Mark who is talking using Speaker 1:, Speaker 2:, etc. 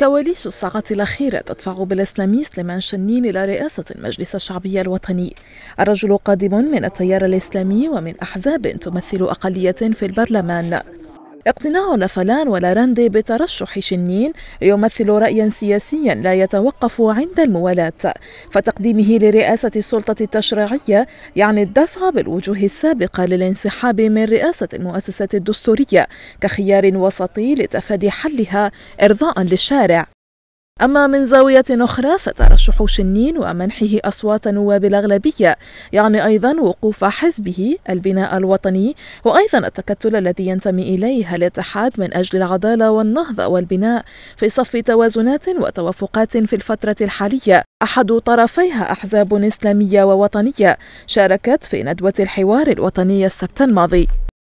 Speaker 1: كواليس الساعات الأخيرة تدفع بالإسلاميست لمن شنين إلى رئاسة المجلس الشعبي الوطني الرجل قادم من التيار الإسلامي ومن أحزاب تمثل أقلية في البرلمان اقتناع نفلان ولاراندي بترشح شنين يمثل رأيا سياسيا لا يتوقف عند الموالاة فتقديمه لرئاسة السلطة التشريعية يعني الدفع بالوجوه السابقة للانسحاب من رئاسة المؤسسات الدستورية كخيار وسطي لتفادي حلها إرضاء للشارع أما من زاوية أخرى فترشح شنين ومنحه أصوات نواب الأغلبية يعني أيضا وقوف حزبه البناء الوطني وأيضا التكتل الذي ينتمي إليه الاتحاد من أجل العدالة والنهضة والبناء في صف توازنات وتوافقات في الفترة الحالية أحد طرفيها أحزاب إسلامية ووطنية شاركت في ندوة الحوار الوطني السبت الماضي